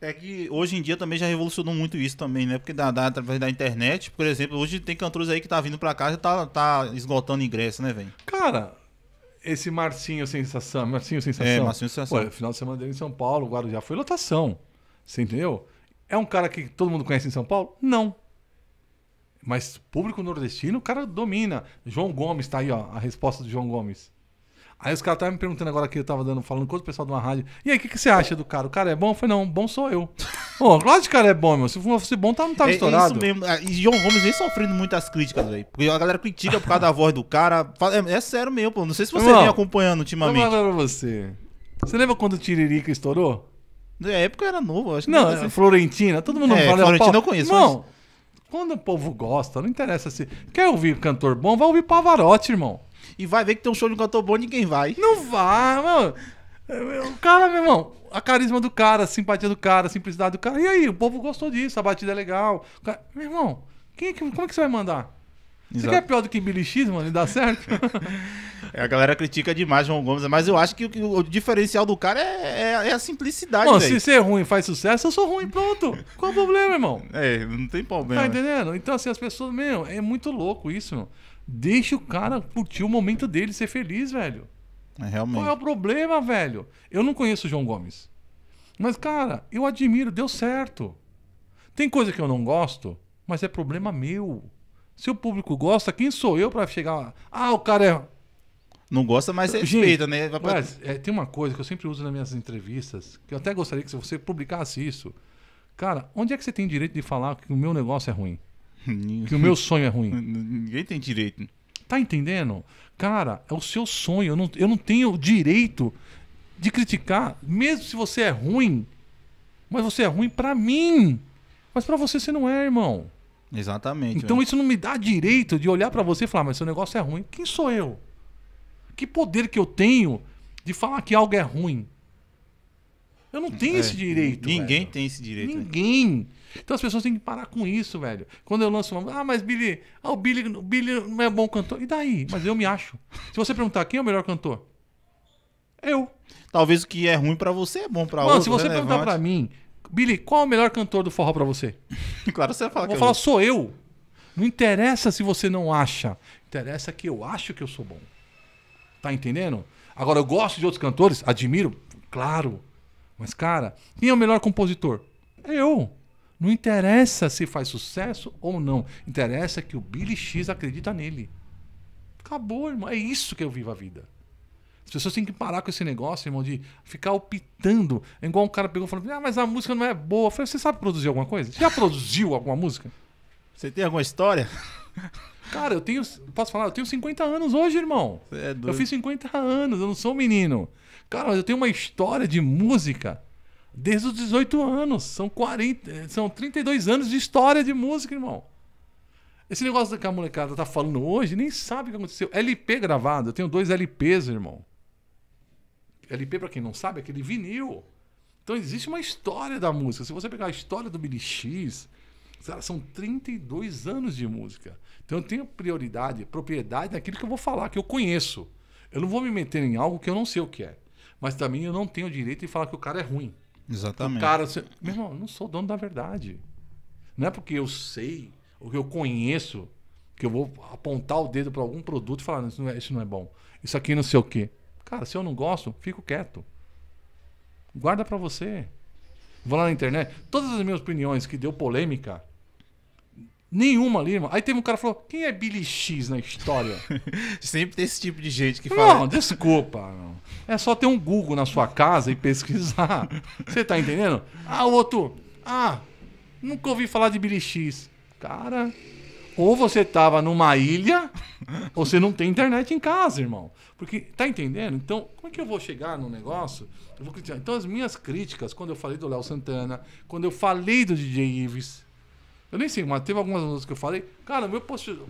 É que hoje em dia também já revolucionou muito isso também, né? Porque da, da, através da internet, por exemplo, hoje tem cantores aí que tá vindo pra cá e tá, tá esgotando ingresso, né, velho? Cara, esse Marcinho Sensação, Marcinho é, Sensação. É, Marcinho Sensação. Pô, é final de semana dele em São Paulo, Guarujá, foi lotação. Você entendeu? É um cara que todo mundo conhece em São Paulo? Não. Mas público nordestino, o cara domina. João Gomes tá aí, ó, a resposta do João Gomes. Aí os caras estavam me perguntando agora que eu tava dando, falando com outro pessoal de uma rádio. E aí, o que, que você acha do cara? O cara é bom? Eu falei, não, bom sou eu. Pô, claro que o cara é bom, meu. Se fosse bom, tá, não tava é, estourado. É isso mesmo. Ah, e João Gomes vem sofrendo muitas críticas, velho. Porque a galera critica por causa da voz do cara. É, é sério mesmo, pô. Não sei se você vem acompanhando ultimamente. Eu vou falar pra você. Você lembra quando o Tiririca estourou? Na época era novo, acho que não. não assim. Florentina, todo mundo é, fala. Florentina eu conheço. Não, mas... quando o povo gosta, não interessa se. Quer ouvir cantor bom, vai ouvir Pavarotti, irmão e vai ver que tem um show de cantor bom, ninguém vai. Não vai, mano. O cara, meu irmão, a carisma do cara, a simpatia do cara, a simplicidade do cara. E aí, o povo gostou disso, a batida é legal. Cara... Meu irmão, quem, é como é que você vai mandar? Exato. Você quer pior do que Billy X, mano, e dá certo? é, a galera critica demais João Gomes, mas eu acho que o, o diferencial do cara é, é, é a simplicidade. Mano, se ser ruim faz sucesso, eu sou ruim, pronto. Qual o problema, irmão? É, não tem problema. Tá entendendo? Então, assim, as pessoas, meu, é muito louco isso, mano. Deixa o cara curtir o momento dele, ser feliz, velho. É, realmente. Qual é o problema, velho? Eu não conheço o João Gomes. Mas, cara, eu admiro, deu certo. Tem coisa que eu não gosto, mas é problema meu. Se o público gosta, quem sou eu para chegar lá? Ah, o cara é. Não gosta, mas respeita, Gente, né? pra... mas, é, tem uma coisa que eu sempre uso nas minhas entrevistas, que eu até gostaria que você publicasse isso. Cara, onde é que você tem direito de falar que o meu negócio é ruim? que o meu sonho é ruim. Ninguém tem direito. Tá entendendo? Cara, é o seu sonho. Eu não, eu não tenho direito de criticar, mesmo se você é ruim. Mas você é ruim para mim. Mas para você você não é, irmão. Exatamente. Então mesmo. Né? isso não me dá direito de olhar para você e falar, mas seu negócio é ruim. Quem sou eu? Que poder que eu tenho de falar que algo é ruim? Eu não tenho é, esse direito. Ninguém velho. tem esse direito. Né? Ninguém. Então as pessoas têm que parar com isso, velho. Quando eu lanço uma. Ah, mas Billy. Ah, o Billy, o Billy não é bom cantor. E daí? Mas eu me acho. Se você perguntar quem é o melhor cantor, eu. Talvez o que é ruim para você é bom para outro. Mano, se você relevante. Né? perguntar para mim, Billy, qual é o melhor cantor do forró para você? claro, você vai falar. Vou que é falar, eu... sou eu. Não interessa se você não acha. Interessa que eu acho que eu sou bom. Tá entendendo? Agora, eu gosto de outros cantores, admiro, claro. Mas, cara, quem é o melhor compositor? Eu. Não interessa se faz sucesso ou não. Interessa que o Billy X acredita nele. Acabou, irmão. É isso que eu vivo a vida. As pessoas têm que parar com esse negócio, irmão, de ficar optando. É igual um cara pegou e falou: Ah, mas a música não é boa. Eu falei: Você sabe produzir alguma coisa? Você já produziu alguma música? Você tem alguma história? Cara, eu tenho. Posso falar? Eu tenho 50 anos hoje, irmão. É eu fiz 50 anos, eu não sou um menino. Cara, mas eu tenho uma história de música desde os 18 anos. São 40. Eh, são 32 anos de história de música, irmão. Esse negócio que a molecada tá falando hoje, nem sabe o que aconteceu. LP gravado, eu tenho dois LPs, irmão. LP, para quem não sabe, é aquele vinil. Então existe uma história da música. Se você pegar a história do Billy X, Cara, são 32 anos de música. Então eu tenho prioridade, propriedade daquilo que eu vou falar, que eu conheço. Eu não vou me meter em algo que eu não sei o que é. Mas também eu não tenho o direito de falar que o cara é ruim. Exatamente. O cara, você... meu irmão, eu não sou dono da verdade. Não é porque eu sei, ou que eu conheço, que eu vou apontar o dedo para algum produto e falar, isso não, é, isso não é bom. Isso aqui não sei o quê. Cara, se eu não gosto, fico quieto. Guarda para você. Vou lá na internet. Todas as minhas opiniões que deu polêmica, Nenhuma ali, irmão. Aí teve um cara que falou: quem é Billy X na história? Sempre tem esse tipo de gente que fala. Não, desculpa. É só ter um Google na sua casa e pesquisar. Você tá entendendo? Ah, o outro. Ah, nunca ouvi falar de Billy X. Cara, ou você tava numa ilha, ou você não tem internet em casa, irmão. Porque, tá entendendo? Então, como é que eu vou chegar num negócio? Eu vou criticar. Então, as minhas críticas, quando eu falei do Léo Santana, quando eu falei do DJ Ives eu nem sei, mas teve algumas músicas que eu falei, cara, meu post